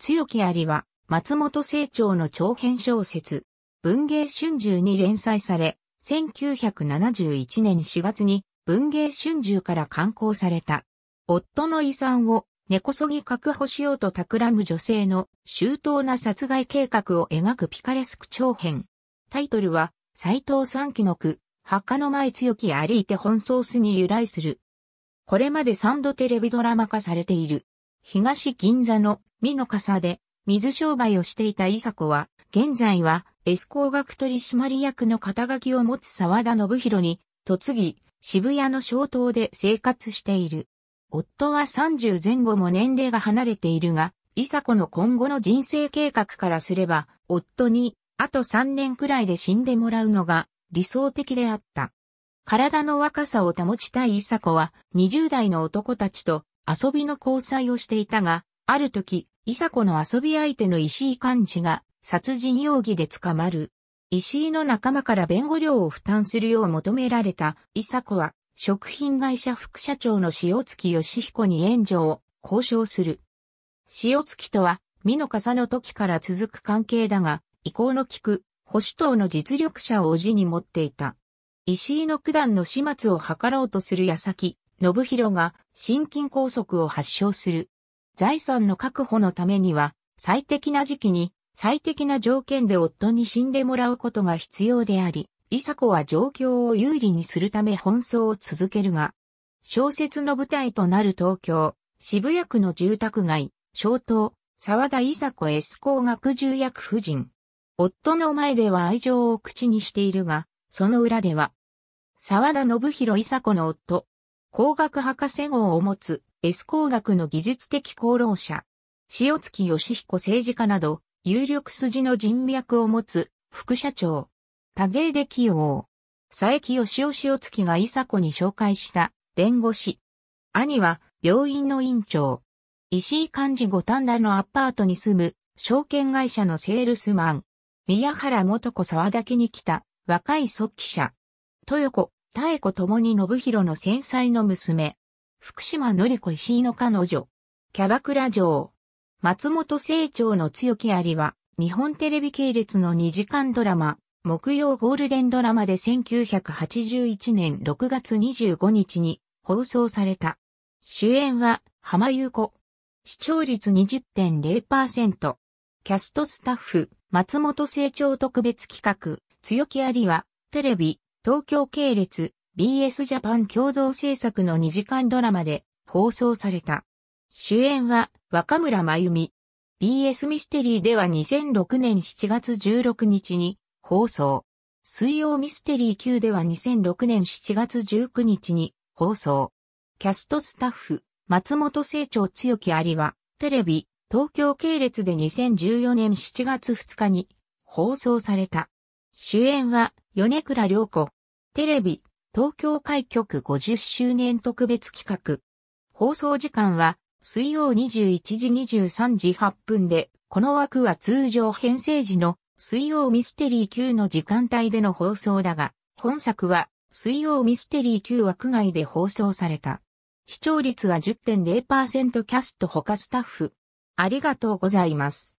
強きありは、松本清張の長編小説、文芸春秋に連載され、1971年4月に文芸春秋から刊行された。夫の遺産を根こそぎ確保しようと企む女性の周到な殺害計画を描くピカレスク長編。タイトルは、斎藤三期の句、墓の前強きありいて本ソースに由来する。これまで3度テレビドラマ化されている。東銀座の美の笠で、水商売をしていた伊佐子は、現在は、エス工学取締役の肩書きを持つ沢田信弘に、嫁ぎ、渋谷の小島で生活している。夫は30前後も年齢が離れているが、伊佐子の今後の人生計画からすれば、夫に、あと3年くらいで死んでもらうのが、理想的であった。体の若さを保ちたい伊佐子は、20代の男たちと遊びの交際をしていたが、ある時、伊佐子の遊び相手の石井幹事が殺人容疑で捕まる。石井の仲間から弁護料を負担するよう求められた伊佐子は食品会社副社長の塩月義彦に援助を交渉する。塩月とは、美の笠の時から続く関係だが、意向の利く、保守党の実力者を叔父に持っていた。石井の九段の始末を図ろうとする矢先、信弘が心筋梗塞を発症する。財産の確保のためには、最適な時期に、最適な条件で夫に死んでもらうことが必要であり、伊佐子は状況を有利にするため奔走を続けるが、小説の舞台となる東京、渋谷区の住宅街、小東、沢田伊佐子エス工学重役夫人。夫の前では愛情を口にしているが、その裏では、沢田信弘伊佐子の夫、工学博士号を持つ S 工学の技術的功労者、塩月義彦政治家など、有力筋の人脈を持つ、副社長、多芸で起用。佐伯義雄塩月が伊佐子に紹介した、弁護士。兄は、病院の院長。石井幹事五反田のアパートに住む、証券会社のセールスマン。宮原元子沢田家に来た、若い速記者。豊子、妙子ともに信弘の繊細の娘。福島のりこ石井の彼女、キャバクラ城、松本清張の強きありは、日本テレビ系列の2時間ドラマ、木曜ゴールデンドラマで1981年6月25日に放送された。主演は浜優子。視聴率20.0%。キャストスタッフ、松本清張特別企画、強きありは、テレビ、東京系列、BS ジャパン共同制作の2時間ドラマで放送された。主演は若村真由美。BS ミステリーでは2006年7月16日に放送。水曜ミステリー級では2006年7月19日に放送。キャストスタッフ、松本清張強きありは、テレビ、東京系列で2014年7月2日に放送された。主演は米倉涼子。テレビ、東京開局50周年特別企画。放送時間は水曜21時23時8分で、この枠は通常編成時の水曜ミステリー級の時間帯での放送だが、本作は水曜ミステリー級枠外で放送された。視聴率は10.0%キャスト他スタッフ。ありがとうございます。